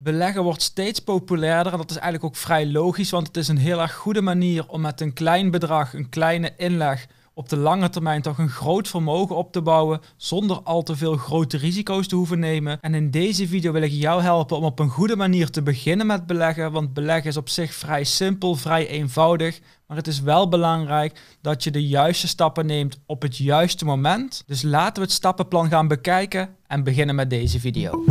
Beleggen wordt steeds populairder en dat is eigenlijk ook vrij logisch, want het is een heel erg goede manier om met een klein bedrag, een kleine inleg, op de lange termijn toch een groot vermogen op te bouwen zonder al te veel grote risico's te hoeven nemen. En in deze video wil ik jou helpen om op een goede manier te beginnen met beleggen, want beleggen is op zich vrij simpel, vrij eenvoudig. Maar het is wel belangrijk dat je de juiste stappen neemt op het juiste moment. Dus laten we het stappenplan gaan bekijken en beginnen met deze video.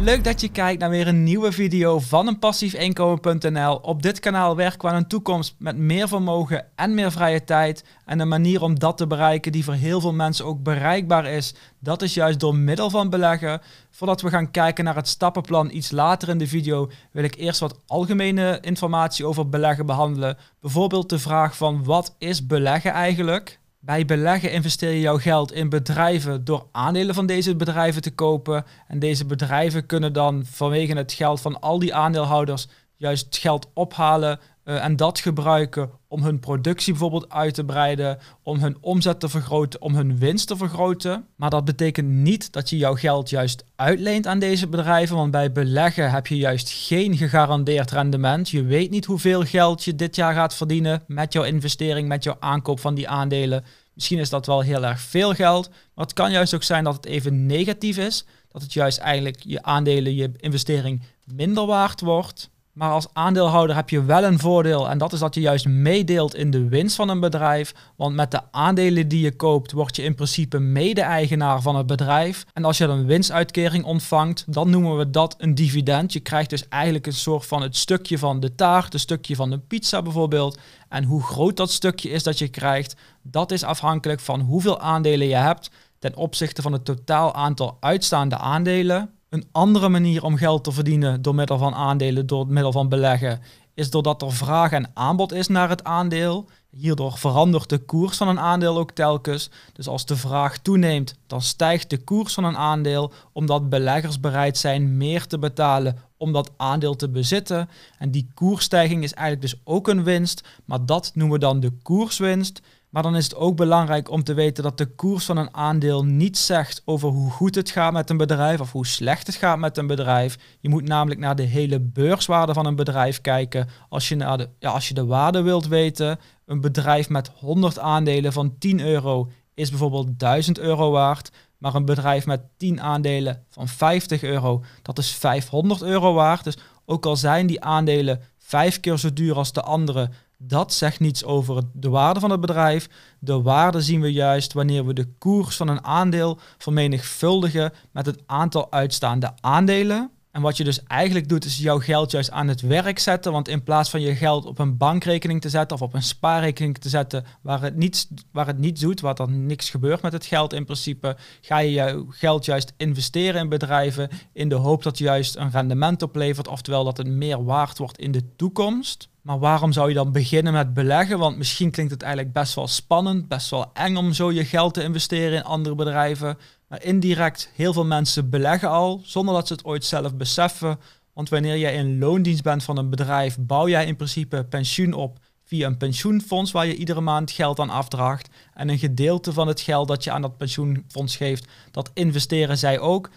Leuk dat je kijkt naar weer een nieuwe video van een passiefinkomen.nl. Op dit kanaal werken we aan een toekomst met meer vermogen en meer vrije tijd. En een manier om dat te bereiken die voor heel veel mensen ook bereikbaar is. Dat is juist door middel van beleggen. Voordat we gaan kijken naar het stappenplan iets later in de video, wil ik eerst wat algemene informatie over beleggen behandelen. Bijvoorbeeld de vraag van wat is beleggen eigenlijk? Bij beleggen investeer je jouw geld in bedrijven door aandelen van deze bedrijven te kopen. En deze bedrijven kunnen dan vanwege het geld van al die aandeelhouders juist geld ophalen eh, en dat gebruiken om hun productie bijvoorbeeld uit te breiden, om hun omzet te vergroten, om hun winst te vergroten. Maar dat betekent niet dat je jouw geld juist uitleent aan deze bedrijven, want bij beleggen heb je juist geen gegarandeerd rendement. Je weet niet hoeveel geld je dit jaar gaat verdienen met jouw investering, met jouw aankoop van die aandelen. Misschien is dat wel heel erg veel geld, maar het kan juist ook zijn dat het even negatief is. Dat het juist eigenlijk je aandelen, je investering minder waard wordt. Maar als aandeelhouder heb je wel een voordeel en dat is dat je juist meedeelt in de winst van een bedrijf. Want met de aandelen die je koopt word je in principe mede-eigenaar van het bedrijf. En als je een winstuitkering ontvangt, dan noemen we dat een dividend. Je krijgt dus eigenlijk een soort van het stukje van de taart, een stukje van de pizza bijvoorbeeld. En hoe groot dat stukje is dat je krijgt, dat is afhankelijk van hoeveel aandelen je hebt ten opzichte van het totaal aantal uitstaande aandelen. Een andere manier om geld te verdienen door middel van aandelen, door middel van beleggen, is doordat er vraag en aanbod is naar het aandeel. Hierdoor verandert de koers van een aandeel ook telkens. Dus als de vraag toeneemt, dan stijgt de koers van een aandeel omdat beleggers bereid zijn meer te betalen om dat aandeel te bezitten. En die koersstijging is eigenlijk dus ook een winst, maar dat noemen we dan de koerswinst. Maar dan is het ook belangrijk om te weten dat de koers van een aandeel niet zegt over hoe goed het gaat met een bedrijf of hoe slecht het gaat met een bedrijf. Je moet namelijk naar de hele beurswaarde van een bedrijf kijken. Als je, naar de, ja, als je de waarde wilt weten, een bedrijf met 100 aandelen van 10 euro is bijvoorbeeld 1000 euro waard. Maar een bedrijf met 10 aandelen van 50 euro, dat is 500 euro waard. Dus ook al zijn die aandelen vijf keer zo duur als de andere, dat zegt niets over de waarde van het bedrijf. De waarde zien we juist wanneer we de koers van een aandeel vermenigvuldigen met het aantal uitstaande aandelen. En wat je dus eigenlijk doet, is jouw geld juist aan het werk zetten. Want in plaats van je geld op een bankrekening te zetten of op een spaarrekening te zetten waar het niets, waar het niets doet, waar dan niks gebeurt met het geld in principe, ga je jouw geld juist investeren in bedrijven in de hoop dat juist een rendement oplevert, oftewel dat het meer waard wordt in de toekomst. Maar waarom zou je dan beginnen met beleggen? Want misschien klinkt het eigenlijk best wel spannend, best wel eng om zo je geld te investeren in andere bedrijven. Maar indirect, heel veel mensen beleggen al zonder dat ze het ooit zelf beseffen. Want wanneer jij in loondienst bent van een bedrijf, bouw jij in principe pensioen op via een pensioenfonds waar je iedere maand geld aan afdraagt. En een gedeelte van het geld dat je aan dat pensioenfonds geeft, dat investeren zij ook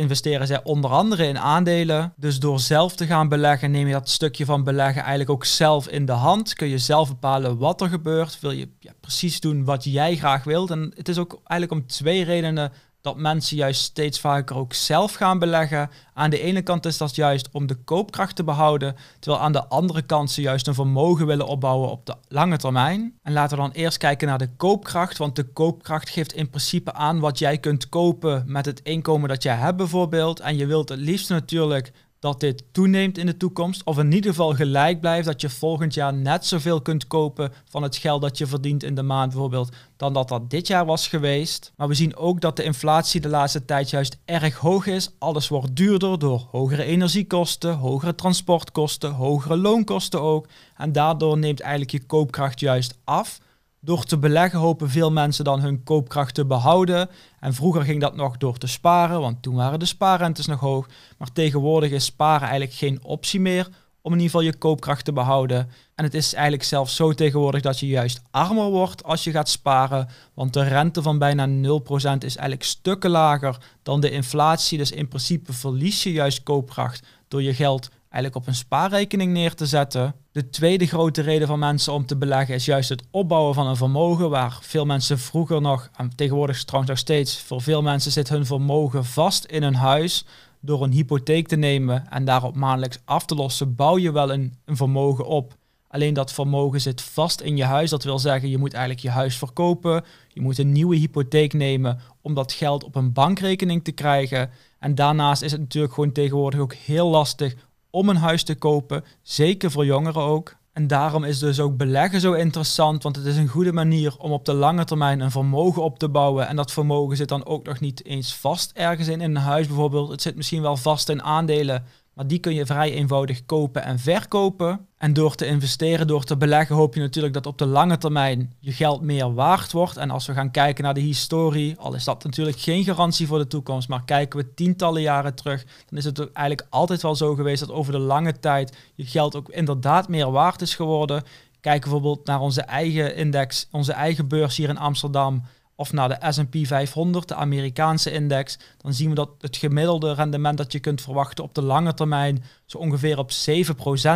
investeren zij onder andere in aandelen. Dus door zelf te gaan beleggen, neem je dat stukje van beleggen eigenlijk ook zelf in de hand. Kun je zelf bepalen wat er gebeurt. Wil je ja, precies doen wat jij graag wilt. En het is ook eigenlijk om twee redenen dat mensen juist steeds vaker ook zelf gaan beleggen. Aan de ene kant is dat juist om de koopkracht te behouden, terwijl aan de andere kant ze juist een vermogen willen opbouwen op de lange termijn. En laten we dan eerst kijken naar de koopkracht, want de koopkracht geeft in principe aan wat jij kunt kopen met het inkomen dat jij hebt bijvoorbeeld. En je wilt het liefst natuurlijk dat dit toeneemt in de toekomst. Of in ieder geval gelijk blijft dat je volgend jaar net zoveel kunt kopen van het geld dat je verdient in de maand bijvoorbeeld. Dan dat dat dit jaar was geweest. Maar we zien ook dat de inflatie de laatste tijd juist erg hoog is. Alles wordt duurder door hogere energiekosten, hogere transportkosten, hogere loonkosten ook. En daardoor neemt eigenlijk je koopkracht juist af. Door te beleggen hopen veel mensen dan hun koopkracht te behouden. En vroeger ging dat nog door te sparen, want toen waren de spaarrentes nog hoog. Maar tegenwoordig is sparen eigenlijk geen optie meer om in ieder geval je koopkracht te behouden. En het is eigenlijk zelfs zo tegenwoordig dat je juist armer wordt als je gaat sparen. Want de rente van bijna 0% is eigenlijk stukken lager dan de inflatie. Dus in principe verlies je juist koopkracht door je geld eigenlijk op een spaarrekening neer te zetten. De tweede grote reden van mensen om te beleggen is juist het opbouwen van een vermogen. Waar veel mensen vroeger nog, en tegenwoordig trouwens nog steeds, voor veel mensen zit hun vermogen vast in hun huis. Door een hypotheek te nemen en daarop maandelijks af te lossen, bouw je wel een, een vermogen op. Alleen dat vermogen zit vast in je huis. Dat wil zeggen, je moet eigenlijk je huis verkopen. Je moet een nieuwe hypotheek nemen om dat geld op een bankrekening te krijgen. En daarnaast is het natuurlijk gewoon tegenwoordig ook heel lastig om een huis te kopen, zeker voor jongeren ook. En daarom is dus ook beleggen zo interessant, want het is een goede manier om op de lange termijn een vermogen op te bouwen. En dat vermogen zit dan ook nog niet eens vast ergens in, een huis bijvoorbeeld. Het zit misschien wel vast in aandelen, maar die kun je vrij eenvoudig kopen en verkopen. En door te investeren, door te beleggen, hoop je natuurlijk dat op de lange termijn je geld meer waard wordt. En als we gaan kijken naar de historie, al is dat natuurlijk geen garantie voor de toekomst, maar kijken we tientallen jaren terug, dan is het eigenlijk altijd wel zo geweest dat over de lange tijd je geld ook inderdaad meer waard is geworden. Kijk bijvoorbeeld naar onze eigen index, onze eigen beurs hier in Amsterdam of naar de SP 500, de Amerikaanse index, dan zien we dat het gemiddelde rendement dat je kunt verwachten op de lange termijn zo ongeveer op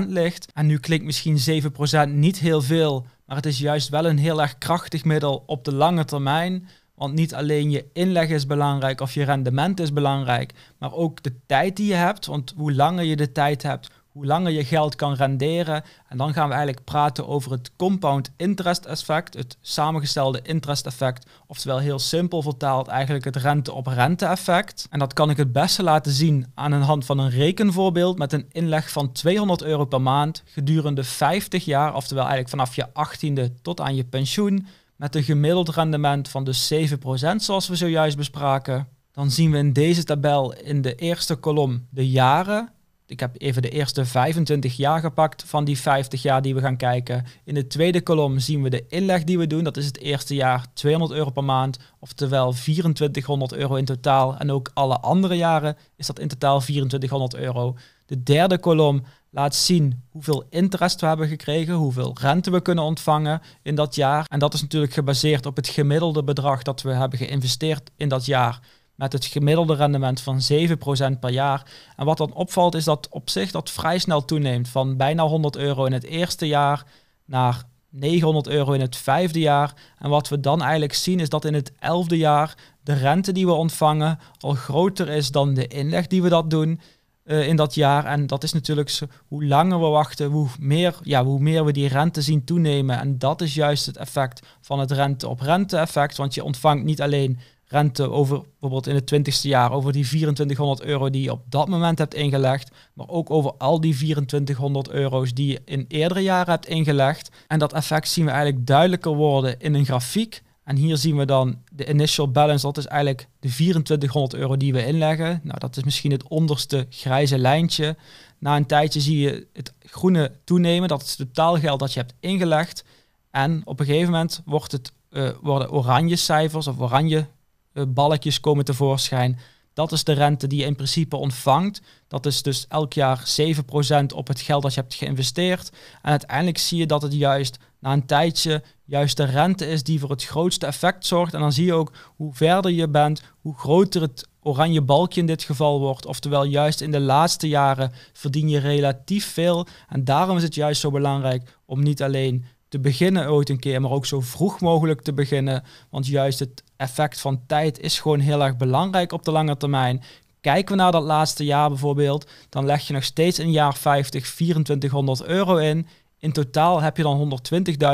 7% ligt. En nu klinkt misschien 7% niet heel veel, maar het is juist wel een heel erg krachtig middel op de lange termijn. Want niet alleen je inleg is belangrijk of je rendement is belangrijk, maar ook de tijd die je hebt. Want hoe langer je de tijd hebt, hoe langer je geld kan renderen. En dan gaan we eigenlijk praten over het compound interest effect, het samengestelde interest effect. Oftewel heel simpel vertaald eigenlijk het rente op rente effect. En dat kan ik het beste laten zien aan de hand van een rekenvoorbeeld met een inleg van 200 euro per maand gedurende 50 jaar. Oftewel eigenlijk vanaf je 18e tot aan je pensioen. Met een gemiddeld rendement van dus 7% zoals we zojuist bespraken. Dan zien we in deze tabel in de eerste kolom de jaren ik heb even de eerste 25 jaar gepakt van die 50 jaar die we gaan kijken. In de tweede kolom zien we de inleg die we doen. Dat is het eerste jaar 200 euro per maand, oftewel 2400 euro in totaal. En ook alle andere jaren is dat in totaal 2400 euro. De derde kolom laat zien hoeveel interest we hebben gekregen, hoeveel rente we kunnen ontvangen in dat jaar. En dat is natuurlijk gebaseerd op het gemiddelde bedrag dat we hebben geïnvesteerd in dat jaar met het gemiddelde rendement van 7% per jaar. En wat dan opvalt is dat op zich dat vrij snel toeneemt. Van bijna 100 euro in het eerste jaar naar 900 euro in het vijfde jaar. En wat we dan eigenlijk zien is dat in het elfde jaar de rente die we ontvangen al groter is dan de inleg die we dat doen. Eh, in dat jaar. En dat is natuurlijk hoe langer we wachten, hoe meer, ja, hoe meer we die rente zien toenemen. En dat is juist het effect van het rente-op-rente-effect. Want je ontvangt niet alleen rente over bijvoorbeeld in het 20ste jaar, over die 2400 euro die je op dat moment hebt ingelegd, maar ook over al die 2400 euro's die je in eerdere jaren hebt ingelegd. En dat effect zien we eigenlijk duidelijker worden in een grafiek. En hier zien we dan de initial balance, dat is eigenlijk de 2400 euro die we inleggen. Nou, dat is misschien het onderste grijze lijntje. Na een tijdje zie je het groene toenemen, dat is het totaalgeld dat je hebt ingelegd. En op een gegeven moment wordt het, eh, worden oranje cijfers of oranje eh, balkjes komen tevoorschijn. Dat is de rente die je in principe ontvangt. Dat is dus elk jaar 7% op het geld dat je hebt geïnvesteerd. En uiteindelijk zie je dat het juist na een tijdje juist de rente is die voor het grootste effect zorgt. En dan zie je ook hoe verder je bent, hoe groter het oranje balkje in dit geval wordt. Oftewel, juist in de laatste jaren verdien je relatief veel. En daarom is het juist zo belangrijk om niet alleen te beginnen ooit een keer, maar ook zo vroeg mogelijk te beginnen. Want juist het effect van tijd is gewoon heel erg belangrijk op de lange termijn. Kijken we naar dat laatste jaar bijvoorbeeld, dan leg je nog steeds in jaar 50 2400 euro in. In totaal heb je dan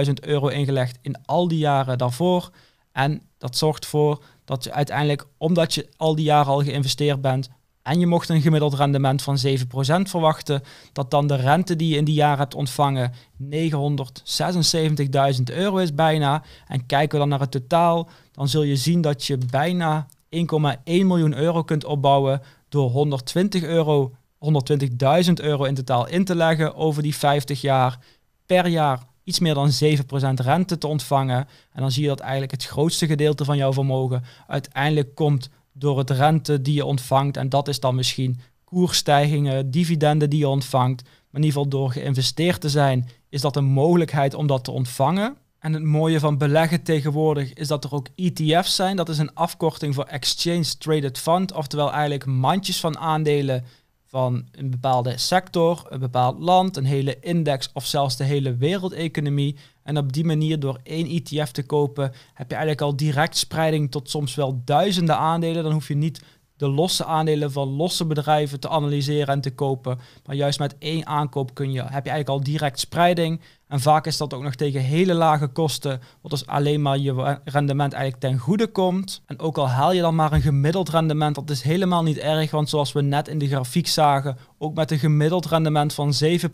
120.000 euro ingelegd in al die jaren daarvoor. En dat zorgt voor dat je uiteindelijk, omdat je al die jaren al geïnvesteerd bent, en je mocht een gemiddeld rendement van 7% verwachten, dat dan de rente die je in die jaar hebt ontvangen 976.000 euro is bijna. En kijken we dan naar het totaal, dan zul je zien dat je bijna 1,1 miljoen euro kunt opbouwen door 120 euro, 120.000 euro in totaal in te leggen over die 50 jaar. Per jaar iets meer dan 7% rente te ontvangen. En dan zie je dat eigenlijk het grootste gedeelte van jouw vermogen uiteindelijk komt door het rente die je ontvangt. En dat is dan misschien koersstijgingen, dividenden die je ontvangt. Maar in ieder geval door geïnvesteerd te zijn, is dat een mogelijkheid om dat te ontvangen. En het mooie van beleggen tegenwoordig is dat er ook ETF's zijn. Dat is een afkorting voor Exchange Traded Fund, oftewel eigenlijk mandjes van aandelen van een bepaalde sector, een bepaald land, een hele index of zelfs de hele wereldeconomie. En op die manier door één ETF te kopen heb je eigenlijk al direct spreiding tot soms wel duizenden aandelen. Dan hoef je niet de losse aandelen van losse bedrijven te analyseren en te kopen. Maar juist met één aankoop kun je, heb je eigenlijk al direct spreiding. En vaak is dat ook nog tegen hele lage kosten, wat dus alleen maar je rendement eigenlijk ten goede komt. En ook al haal je dan maar een gemiddeld rendement, dat is helemaal niet erg, want zoals we net in de grafiek zagen, ook met een gemiddeld rendement van 7%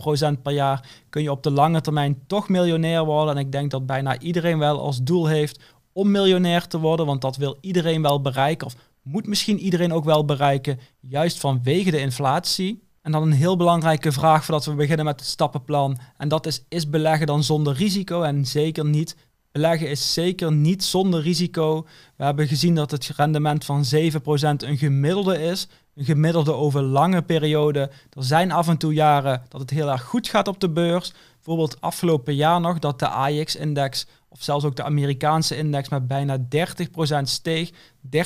per jaar kun je op de lange termijn toch miljonair worden. En ik denk dat bijna iedereen wel als doel heeft om miljonair te worden, want dat wil iedereen wel bereiken. Of moet misschien iedereen ook wel bereiken, juist vanwege de inflatie. En dan een heel belangrijke vraag voordat we beginnen met het stappenplan. En dat is, is beleggen dan zonder risico? En zeker niet. Beleggen is zeker niet zonder risico. We hebben gezien dat het rendement van 7% een gemiddelde is. Een gemiddelde over lange periode. Er zijn af en toe jaren dat het heel erg goed gaat op de beurs. Bijvoorbeeld afgelopen jaar nog dat de AIX-index zelfs ook de Amerikaanse index met bijna 30% steeg. 30%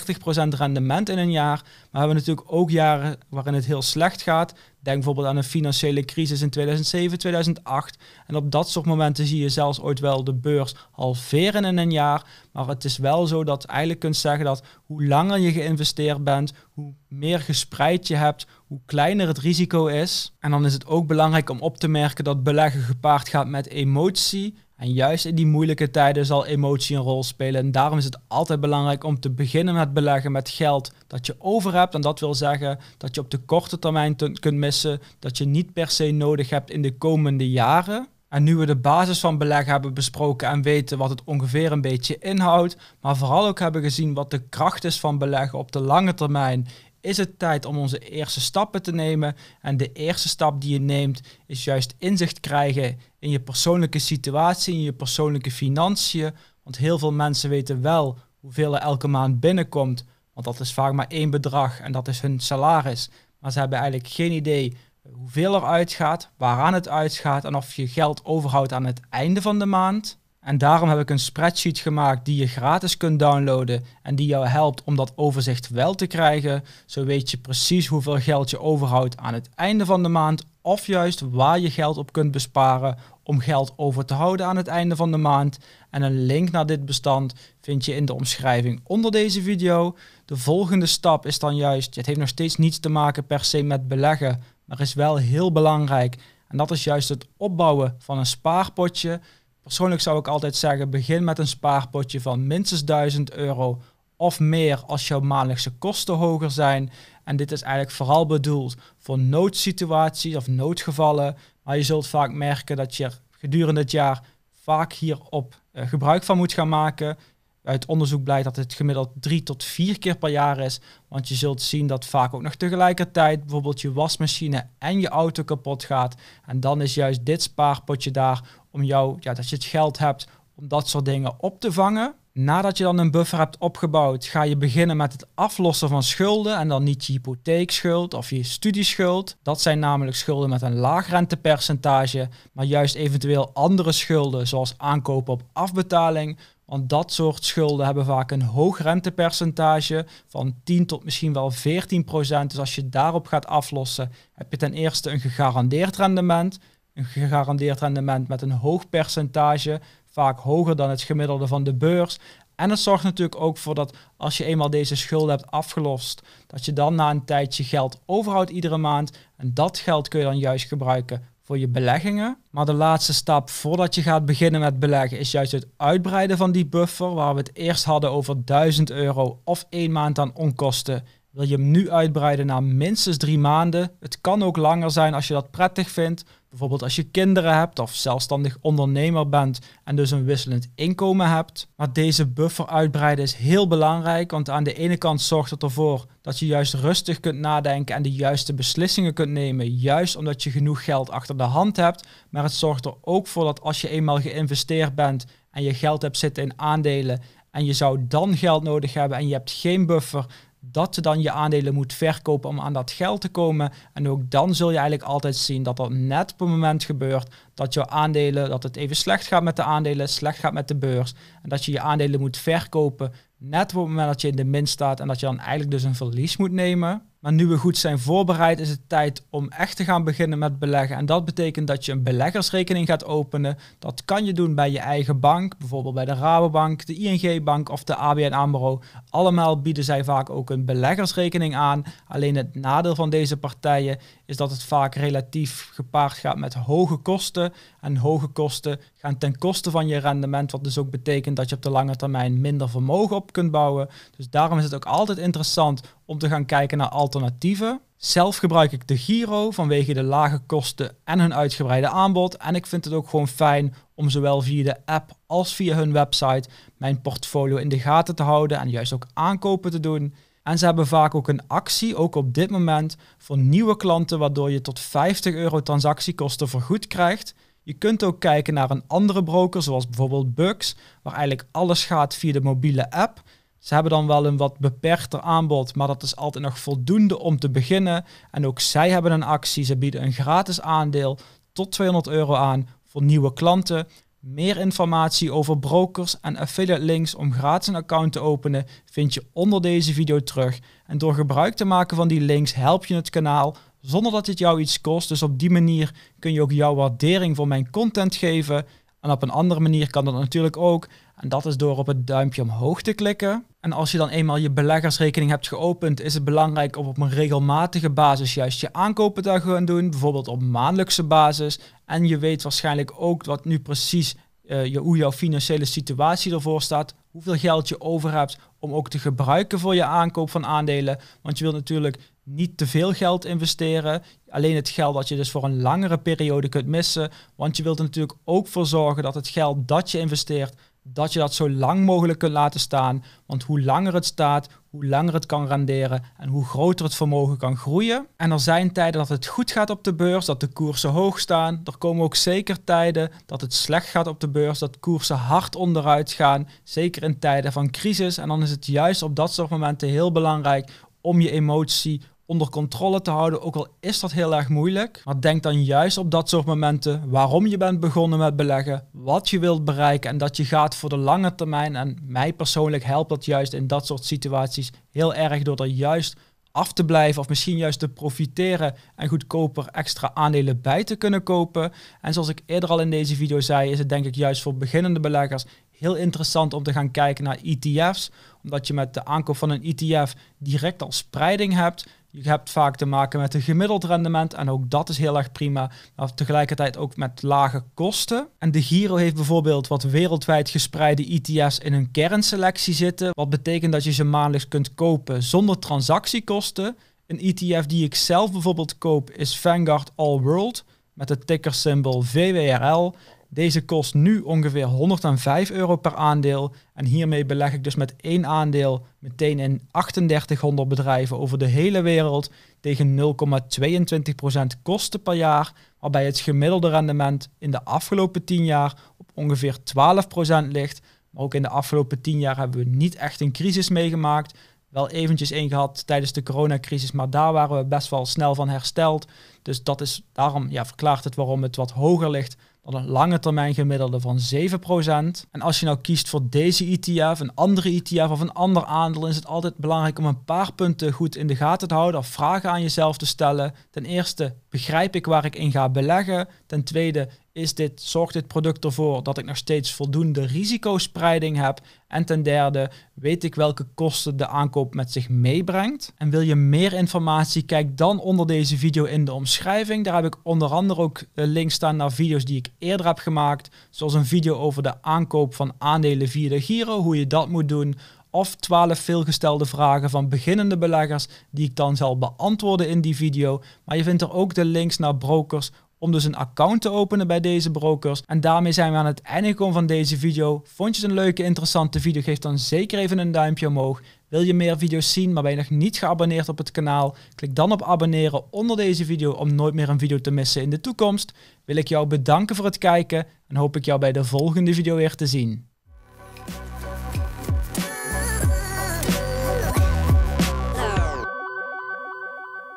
rendement in een jaar. Maar we hebben natuurlijk ook jaren waarin het heel slecht gaat. Denk bijvoorbeeld aan een financiële crisis in 2007, 2008. En op dat soort momenten zie je zelfs ooit wel de beurs halveren in een jaar. Maar het is wel zo dat eigenlijk kunt zeggen dat hoe langer je geïnvesteerd bent, hoe meer gespreid je hebt, hoe kleiner het risico is. En dan is het ook belangrijk om op te merken dat beleggen gepaard gaat met emotie. En juist in die moeilijke tijden zal emotie een rol spelen. En daarom is het altijd belangrijk om te beginnen met beleggen met geld dat je over hebt. En dat wil zeggen dat je op de korte termijn kunt missen, dat je niet per se nodig hebt in de komende jaren. En nu we de basis van beleggen hebben besproken en weten wat het ongeveer een beetje inhoudt, maar vooral ook hebben gezien wat de kracht is van beleggen op de lange termijn is het tijd om onze eerste stappen te nemen. En de eerste stap die je neemt is juist inzicht krijgen in je persoonlijke situatie, in je persoonlijke financiën. Want heel veel mensen weten wel hoeveel er elke maand binnenkomt. Want dat is vaak maar één bedrag en dat is hun salaris. Maar ze hebben eigenlijk geen idee hoeveel er uitgaat, waaraan het uitgaat en of je geld overhoudt aan het einde van de maand. En daarom heb ik een spreadsheet gemaakt die je gratis kunt downloaden en die jou helpt om dat overzicht wel te krijgen. Zo weet je precies hoeveel geld je overhoudt aan het einde van de maand of juist waar je geld op kunt besparen om geld over te houden aan het einde van de maand. En een link naar dit bestand vind je in de omschrijving onder deze video. De volgende stap is dan juist, het heeft nog steeds niets te maken per se met beleggen, maar is wel heel belangrijk. En dat is juist het opbouwen van een spaarpotje Persoonlijk zou ik altijd zeggen, begin met een spaarpotje van minstens 1000 euro of meer als jouw maandelijkse kosten hoger zijn. En dit is eigenlijk vooral bedoeld voor noodsituaties of noodgevallen. Maar je zult vaak merken dat je gedurende het jaar vaak hierop eh, gebruik van moet gaan maken. Uit onderzoek blijkt dat het gemiddeld drie tot vier keer per jaar is. Want je zult zien dat vaak ook nog tegelijkertijd bijvoorbeeld je wasmachine en je auto kapot gaat. En dan is juist dit spaarpotje daar om jou, ja, dat je het geld hebt om dat soort dingen op te vangen. Nadat je dan een buffer hebt opgebouwd, ga je beginnen met het aflossen van schulden. En dan niet je hypotheekschuld of je studieschuld. Dat zijn namelijk schulden met een laag rentepercentage. Maar juist eventueel andere schulden, zoals aankopen op afbetaling. Want dat soort schulden hebben vaak een hoog rentepercentage van 10 tot misschien wel 14 procent. Dus als je daarop gaat aflossen, heb je ten eerste een gegarandeerd rendement een gegarandeerd rendement met een hoog percentage, vaak hoger dan het gemiddelde van de beurs. En het zorgt natuurlijk ook voor dat als je eenmaal deze schulden hebt afgelost, dat je dan na een tijdje geld overhoudt iedere maand. En dat geld kun je dan juist gebruiken voor je beleggingen. Maar de laatste stap voordat je gaat beginnen met beleggen is juist het uitbreiden van die buffer, waar we het eerst hadden over 1000 euro of één maand aan onkosten. Wil je hem nu uitbreiden naar minstens drie maanden? Het kan ook langer zijn als je dat prettig vindt. Bijvoorbeeld als je kinderen hebt of zelfstandig ondernemer bent en dus een wisselend inkomen hebt. Maar deze buffer uitbreiden is heel belangrijk, want aan de ene kant zorgt het ervoor dat je juist rustig kunt nadenken en de juiste beslissingen kunt nemen, juist omdat je genoeg geld achter de hand hebt. Maar het zorgt er ook voor dat als je eenmaal geïnvesteerd bent en je geld hebt zitten in aandelen en je zou dan geld nodig hebben en je hebt geen buffer, dat ze dan je aandelen moet verkopen om aan dat geld te komen. En ook dan zul je eigenlijk altijd zien dat dat net op het moment gebeurt dat je aandelen, dat het even slecht gaat met de aandelen, slecht gaat met de beurs. En dat je je aandelen moet verkopen net op het moment dat je in de min staat en dat je dan eigenlijk dus een verlies moet nemen. Maar nu we goed zijn voorbereid, is het tijd om echt te gaan beginnen met beleggen. En dat betekent dat je een beleggersrekening gaat openen. Dat kan je doen bij je eigen bank, bijvoorbeeld bij de Rabobank, de ING-bank of de ABN AMRO. Allemaal bieden zij vaak ook een beleggersrekening aan. Alleen het nadeel van deze partijen is dat het vaak relatief gepaard gaat met hoge kosten. En hoge kosten gaan ten koste van je rendement, wat dus ook betekent dat je op de lange termijn minder vermogen op kunt bouwen. Dus daarom is het ook altijd interessant om te gaan kijken naar alternatieven. Zelf gebruik ik de Giro vanwege de lage kosten en hun uitgebreide aanbod. En ik vind het ook gewoon fijn om zowel via de app als via hun website mijn portfolio in de gaten te houden en juist ook aankopen te doen. En ze hebben vaak ook een actie, ook op dit moment, voor nieuwe klanten, waardoor je tot 50 euro transactiekosten vergoed krijgt. Je kunt ook kijken naar een andere broker, zoals bijvoorbeeld Bugs, waar eigenlijk alles gaat via de mobiele app. Ze hebben dan wel een wat beperkter aanbod, maar dat is altijd nog voldoende om te beginnen. En ook zij hebben een actie. Ze bieden een gratis aandeel tot 200 euro aan voor nieuwe klanten. Meer informatie over brokers en affiliate links om gratis een account te openen vind je onder deze video terug. En door gebruik te maken van die links help je het kanaal zonder dat het jou iets kost. Dus op die manier kun je ook jouw waardering voor mijn content geven. En op een andere manier kan dat natuurlijk ook. En dat is door op het duimpje omhoog te klikken. En als je dan eenmaal je beleggersrekening hebt geopend, is het belangrijk om op een regelmatige basis juist je aankopen te gaan doen, bijvoorbeeld op maandelijkse basis. En je weet waarschijnlijk ook wat nu precies eh, je, hoe jouw financiële situatie ervoor staat, hoeveel geld je over hebt om ook te gebruiken voor je aankoop van aandelen. Want je wilt natuurlijk niet te veel geld investeren. Alleen het geld dat je dus voor een langere periode kunt missen. Want je wilt er natuurlijk ook voor zorgen dat het geld dat je investeert dat je dat zo lang mogelijk kunt laten staan. Want hoe langer het staat, hoe langer het kan renderen en hoe groter het vermogen kan groeien. En er zijn tijden dat het goed gaat op de beurs, dat de koersen hoog staan. Er komen ook zeker tijden dat het slecht gaat op de beurs, dat koersen hard onderuit gaan. Zeker in tijden van crisis. En dan is het juist op dat soort momenten heel belangrijk om je emotie onder controle te houden, ook al is dat heel erg moeilijk. Maar denk dan juist op dat soort momenten waarom je bent begonnen met beleggen, wat je wilt bereiken en dat je gaat voor de lange termijn. En mij persoonlijk helpt dat juist in dat soort situaties heel erg door er juist af te blijven of misschien juist te profiteren en goedkoper extra aandelen bij te kunnen kopen. En zoals ik eerder al in deze video zei, is het denk ik juist voor beginnende beleggers heel interessant om te gaan kijken naar ETF's, omdat je met de aankoop van een ETF direct al spreiding hebt je hebt vaak te maken met een gemiddeld rendement en ook dat is heel erg prima. Maar tegelijkertijd ook met lage kosten. En de Giro heeft bijvoorbeeld wat wereldwijd gespreide ETF's in een kernselectie zitten. Wat betekent dat je ze maandelijks kunt kopen zonder transactiekosten. Een ETF die ik zelf bijvoorbeeld koop is Vanguard All World met het tickersymbool VWRL. Deze kost nu ongeveer 105 euro per aandeel. En hiermee beleg ik dus met één aandeel meteen in 3800 bedrijven over de hele wereld tegen 0,22% kosten per jaar, waarbij het gemiddelde rendement in de afgelopen 10 jaar op ongeveer 12% ligt. Maar ook in de afgelopen 10 jaar hebben we niet echt een crisis meegemaakt. Wel eventjes één gehad tijdens de coronacrisis, maar daar waren we best wel snel van hersteld. Dus dat is, daarom ja, verklaart het waarom het wat hoger ligt dan een lange termijn gemiddelde van 7%. En als je nou kiest voor deze ETF, een andere ETF of een ander aandeel, is het altijd belangrijk om een paar punten goed in de gaten te houden of vragen aan jezelf te stellen. Ten eerste, begrijp ik waar ik in ga beleggen? Ten tweede, is dit, zorgt dit product ervoor dat ik nog steeds voldoende risicospreiding heb? En ten derde, weet ik welke kosten de aankoop met zich meebrengt? En wil je meer informatie? Kijk dan onder deze video in de omschrijving omschrijving. Daar heb ik onder andere ook links staan naar video's die ik eerder heb gemaakt. Zoals een video over de aankoop van aandelen via de Giro, hoe je dat moet doen. Of 12 veelgestelde vragen van beginnende beleggers, die ik dan zal beantwoorden in die video. Maar je vindt er ook de links naar brokers om dus een account te openen bij deze brokers. En daarmee zijn we aan het einde gekomen van deze video. Vond je het een leuke, interessante video? Geef dan zeker even een duimpje omhoog. Wil je meer video's zien, maar ben je nog niet geabonneerd op het kanaal? Klik dan op abonneren onder deze video om nooit meer een video te missen in de toekomst. Wil ik jou bedanken voor het kijken en hoop ik jou bij de volgende video weer te zien.